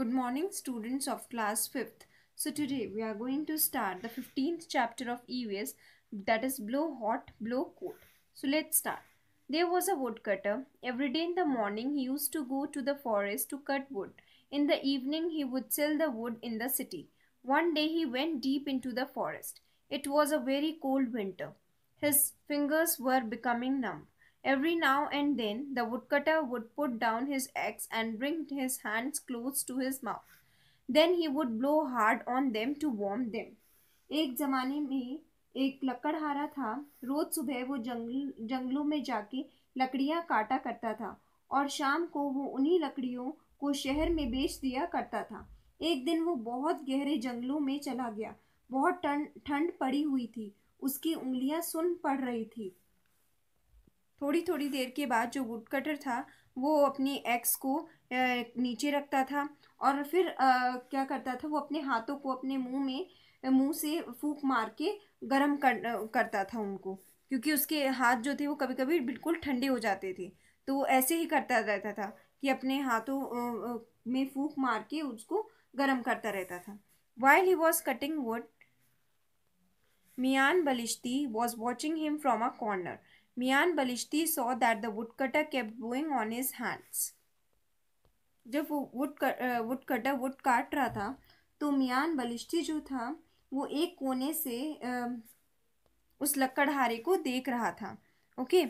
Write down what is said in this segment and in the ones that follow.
Good morning students of class 5th. So today we are going to start the 15th chapter of EVS that is blow hot, blow cold. So let's start. There was a woodcutter. Every day in the morning he used to go to the forest to cut wood. In the evening he would sell the wood in the city. One day he went deep into the forest. It was a very cold winter. His fingers were becoming numb. Every now and then the woodcutter would put down his axe and bring his hands close to his mouth. Then he would blow hard on them to warm them. एक ज़माने में एक लकड़हारा था रोज़ सुबह वो जंगल जंगलों में जाके लकड़ियाँ काटा करता था और शाम को वो उन्हीं लकड़ियों को शहर में बेच दिया करता था एक दिन वो बहुत गहरे जंगलों में चला गया बहुत ठंड पड़ी हुई थी उसकी उंगलियां सुन पड़ रही थी थोड़ी थोड़ी देर के बाद जो वुड कटर था वो अपनी एक्स को नीचे रखता था और फिर क्या करता था वो अपने हाथों को अपने मुंह में मुंह से फूक मार के गर्म कर, करता था उनको क्योंकि उसके हाथ जो थे वो कभी कभी बिल्कुल ठंडे हो जाते थे तो वो ऐसे ही करता रहता था कि अपने हाथों में फूक मार के उसको गर्म करता रहता था while he was cutting wood Mian Balishti was watching him from a corner Mian Balishti saw that the woodcutter kept blowing on his hands. जब वो वुड वुड कटर वुड काट रहा था तो मियान बलिश्ती जो था वो एक कोने से uh, उस लकड़हारे को देख रहा था okay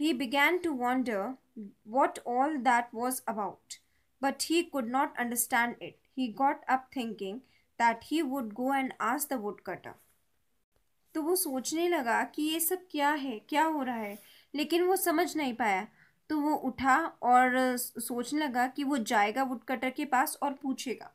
he began to wonder what all that was about but he could not understand it he got up thinking that he would go and ask the would woodcutter तो वो सोचने लगा कि ये सब क्या है क्या हो रहा है लेकिन वो समझ नहीं पाया तो वो उठा और सोचने लगा कि वो जाएगा वुड कटर के पास और पूछेगा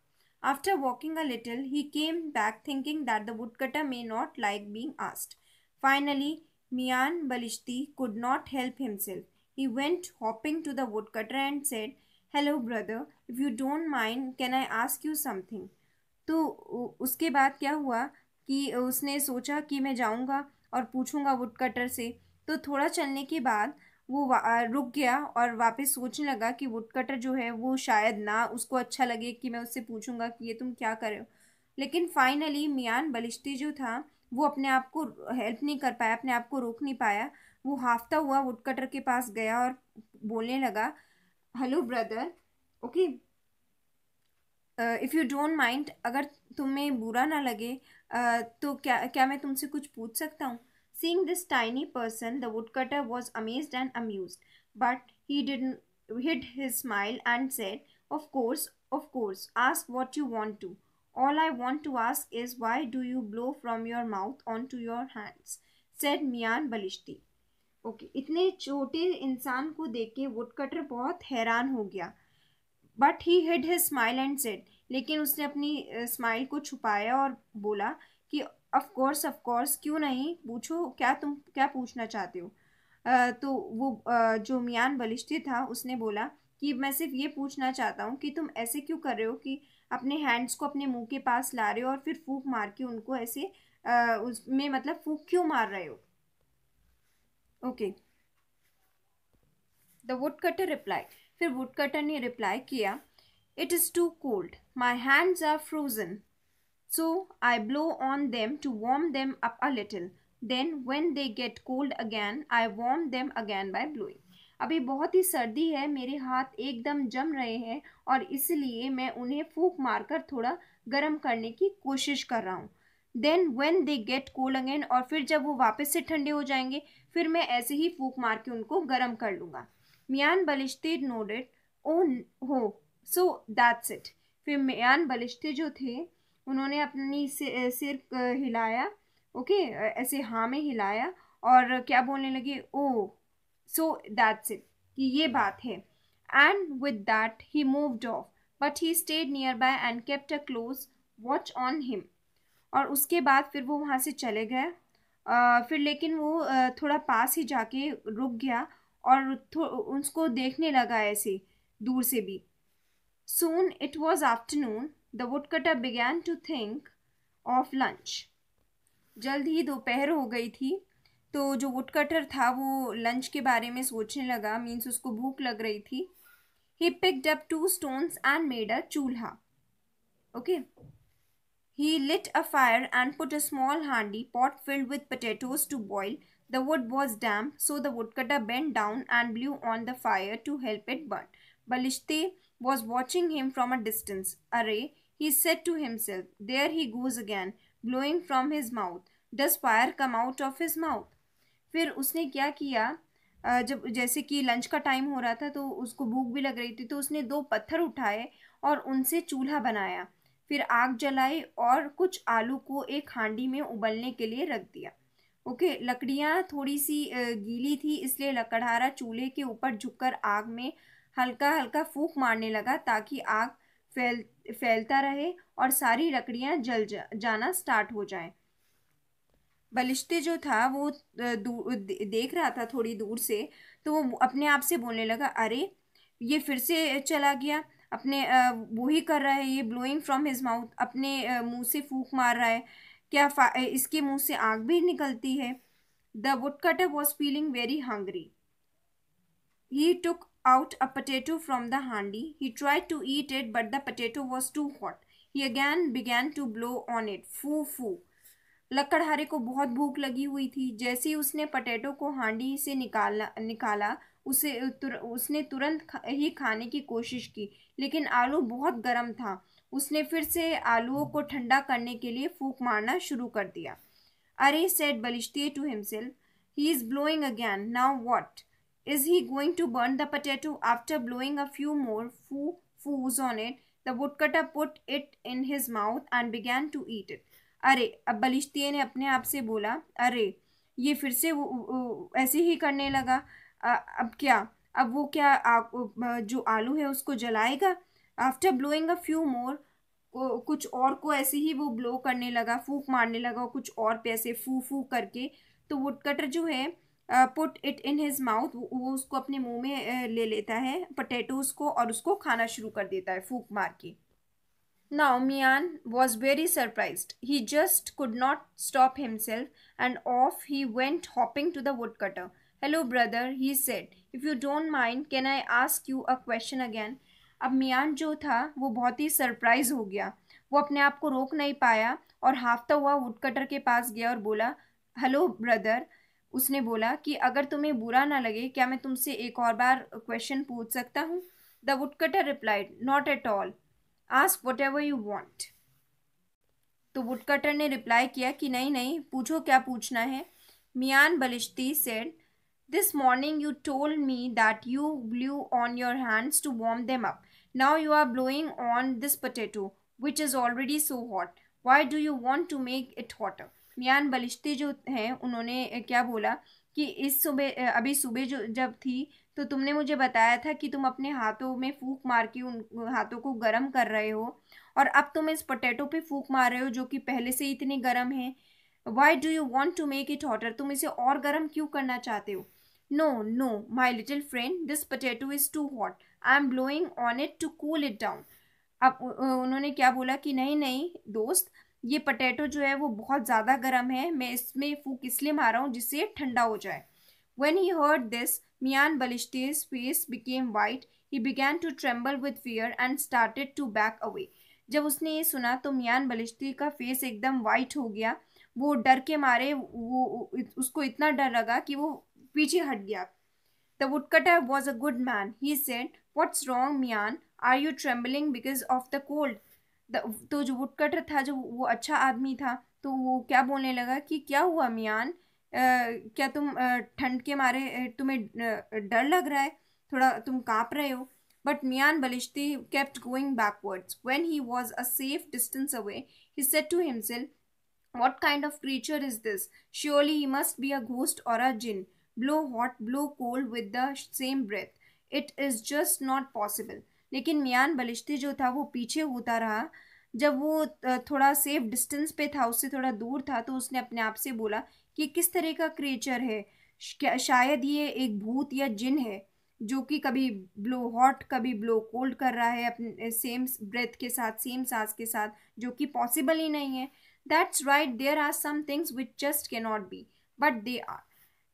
after walking a little he came back thinking that the would woodcutter may not like being asked finally Mian Balishti could not help himself he went hopping to the would woodcutter and said hello brother if you don't mind can I ask you something तो उसके बाद क्या हुआ कि उसने सोचा कि मैं जाऊंगा और पूछूंगा वुड कटर से तो थोड़ा चलने के बाद वो रुक गया और वापस सोचने लगा कि वुड कटर जो है वो शायद ना उसको अच्छा लगे कि मैं उससे पूछूंगा कि ये तुम क्या कर हो लेकिन फाइनली मियान बलिश्ती जो था वो अपने आप को हेल्प नहीं कर पाया अपने आप को रोक नहीं पाया वो हाफता हुआ वुड कटर के पास गया और बोलने लगा hello brother okay if you don't mind अगर तुम्हें बुरा ना लगे uh, तो क्या क्या मैं तुमसे कुछ पूछ सकता हूँ seeing this tiny person the would cutter was amazed and amused but he did hid his smile and said of course of course ask what you want to all I want to ask is why do you blow from your mouth on to your hands said Mian Balishti okay इतने छोटे इंसान को देख के would cutter बहुत हैरान हो गया but he hid his smile and said लेकिन उसने अपनी स्माइल को छुपाया और बोला कि ऑफ कोर्स ऑफ कोर्स क्यों नहीं पूछो क्या तुम क्या पूछना चाहते हो तो वो जो मियान बलिश्ती था उसने बोला कि मैं सिर्फ ये पूछना चाहता हूँ कि तुम ऐसे क्यों कर रहे हो कि अपने हैंड्स को अपने मुंह के पास ला रहे हो और फिर फूक मार के उनको ऐसे उसमें मतलब फूक क्यों मार रहे हो okay the would cutter reply फिर वुड कटर ने रिप्लाई किया it is too cold my hands are frozen so I blow on them to warm them up a little then when they get cold again I warm them again by blowing अभी बहुत ही सर्दी है मेरे हाथ एकदम जम रहे हैं और इसलिए मैं उन्हें फूक मारकर थोड़ा गर्म करने की कोशिश कर रहा हूँ then when they get cold again और फिर जब वो वापस से ठंडे हो जाएंगे फिर मैं ऐसे ही फूक मार के उनको गर्म कर लूँगा मियान बलिश्ते नोडेड ओ हो सो दैट्स इट फिर मियान बलिश्ते जो थे उन्होंने अपनी सिर हिलाया ओके ऐसे हाँ में हिलाया और क्या बोलने लगे ओ सो दैट्स इट कि ये बात है and with that he moved off but he stayed nearby and kept a close watch on him और उसके बाद फिर वो वहाँ से चले गए फिर लेकिन वो थोड़ा पास ही जाके रुक गया और उसको देखने लगा ऐसे दूर से भी soon it was afternoon the would cutter began to think of lunch जल्द ही दोपहर हो गई थी तो जो वुड कटर था वो लंच के बारे में सोचने लगा मीन्स उसको भूख लग रही थी ही picked up two stones and made a chulha okay he lit a fire and put a small handi pot filled with potatoes to boil The wood was damp, so the woodcutter bent down and blew on the fire to help it burn. Balishte was watching him from a distance. are he said to himself, there he goes again, blowing from his mouth. Does fire come out of his mouth? फिर उसने क्या किया जब जैसे कि lunch का time हो रहा था तो उसको भूख भी लग रही थी तो उसने दो पत्थर उठाए और उनसे चूल्हा बनाया फिर आग जलाई और कुछ आलू को एक हांडी में उबलने के लिए रख दिया ओके लकड़ियाँ थोड़ी सी गीली थी इसलिए लकड़हारा चूल्हे के ऊपर झुककर आग में हल्का हल्का फूक मारने लगा ताकि आग फैल फैलता रहे और सारी लकड़ियाँ जल जा, जाना स्टार्ट हो जाए बलिश्ते जो था वो देख रहा था थोड़ी दूर से तो वो अपने आप से बोलने लगा अरे ये फिर से चला गया अपने वो ही कर रहा है ये ब्लोइंग फ्रॉम हिज माउथ अपने मुंह से फूक मार रहा है क्या इसके मुंह से आग भी निकलती है the would cutter was feeling very hungry he took out a potato from the handi he try to eat it but the potato was too hot he again began to blow on it phoo phoo लकड़हारे को बहुत भूख लगी हुई थी जैसे ही उसने potato को हांडी से निकाला निकाला उसे तुर, उसने तुरंत ही खाने की कोशिश की लेकिन आलू बहुत गर्म था उसने फिर से आलुओं को ठंडा करने के लिए फूक मारना शुरू कर दिया अरे said Balishte to himself he is blowing again now what is he going to burn the potato after blowing a few more phoo phoos on it the woodcutter put it in his mouth and began to eat it अरे अब बलिश्ते ने अपने आप से बोला अरे ये फिर से वो, ऐसे ही करने लगा आ, अब क्या अब वो क्या आ, जो आलू है उसको जलाएगा after blowing a few more कुछ और को ऐसे ही वो ब्लो करने लगा फूक मारने लगा और कुछ और पे ऐसे फू फू करके तो वुड कटर जो है put it in his mouth वो उसको अपने मुंह में ले लेता है पटेटोज को और उसको खाना शुरू कर देता है फूक मार के now Mian was very surprise he just could not stop himself and off he went hopping to the would cutter hello brother he said if you don't mind can I ask you a question again अब मियान जो था वो बहुत ही surprise हो गया वो अपने आप को रोक नहीं पाया और हाफता हुआ वुड कटर के पास गया और बोला हेलो ब्रदर उसने बोला कि अगर तुम्हें बुरा ना लगे क्या मैं तुमसे एक और बार क्वेश्चन पूछ सकता हूँ the would cutter replied not at all ask whatever you want तो वुड कटर ने रिप्लाई किया कि नहीं नहीं पूछो क्या पूछना है Mian Balishti said this morning you told me that you blew on your hands to warm them up Now you are blowing on this potato which is already so hot. Why do you want to make it hotter? Mian Balishti जो हैं उन्होंने क्या बोला कि इस सुबह अभी सुबह जो जब थी तो तुमने मुझे बताया था कि तुम अपने हाथों में फूक मार के उन हाथों को गर्म कर रहे हो और अब तुम इस पोटैटो पे फूक मार रहे हो जो कि पहले से इतने गर्म हैं why do you want to make it hotter तुम इसे और गर्म क्यों करना चाहते हो no no my little friend this potato is too hot I am blowing on it to cool it down अब उन्होंने क्या बोला कि नहीं नहीं दोस्त ये पटेटो जो है वो बहुत ज़्यादा गर्म है मैं इसमें फूक इसलिए मार रहा हूँ जिससे ठंडा हो जाए when he heard this Mian Balishti's face became white he began to tremble with fear and started to back away जब उसने ये सुना तो मियान बलिश्ती का फेस एकदम वाइट हो गया वो डर के मारे वो उसको इतना डर लगा कि वो पीछे हट गया the woodcutter was a good man he said what's wrong Mian are you trembling because of the cold तो जो वुड कटर था जो वो अच्छा आदमी था तो वो क्या बोलने लगा कि क्या हुआ मियान Uh, क्या तुम ठंड uh, के मारे तुम्हें डर लग रहा है थोड़ा तुम काँप रहे हो but Mian Balishti kept going backwards when he was a safe distance away he said to himself what kind of creature is this surely he must be a ghost और a jinn blow hot blow cold with the same breath it is just not possible लेकिन मियान बलिश्ती जो था वो पीछे होता रहा जब वो थोड़ा सेफ डिस्टेंस पे था उससे थोड़ा दूर था तो उसने अपने आप से बोला कि किस तरह का क्रिएचर है शायद ये एक भूत या जिन है जो कि कभी ब्लो हॉट कभी ब्लो कोल्ड कर रहा है अपने सेम ब्रेथ के साथ सेम सांस के साथ जो कि पॉसिबल ही नहीं है that's right there are some things which just can not be but they are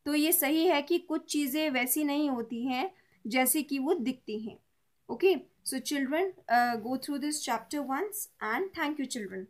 तो ये सही है कि कुछ चीज़ें वैसी नहीं होती हैं जैसे कि वो दिखती हैं okay so children go through this chapter once and thank you children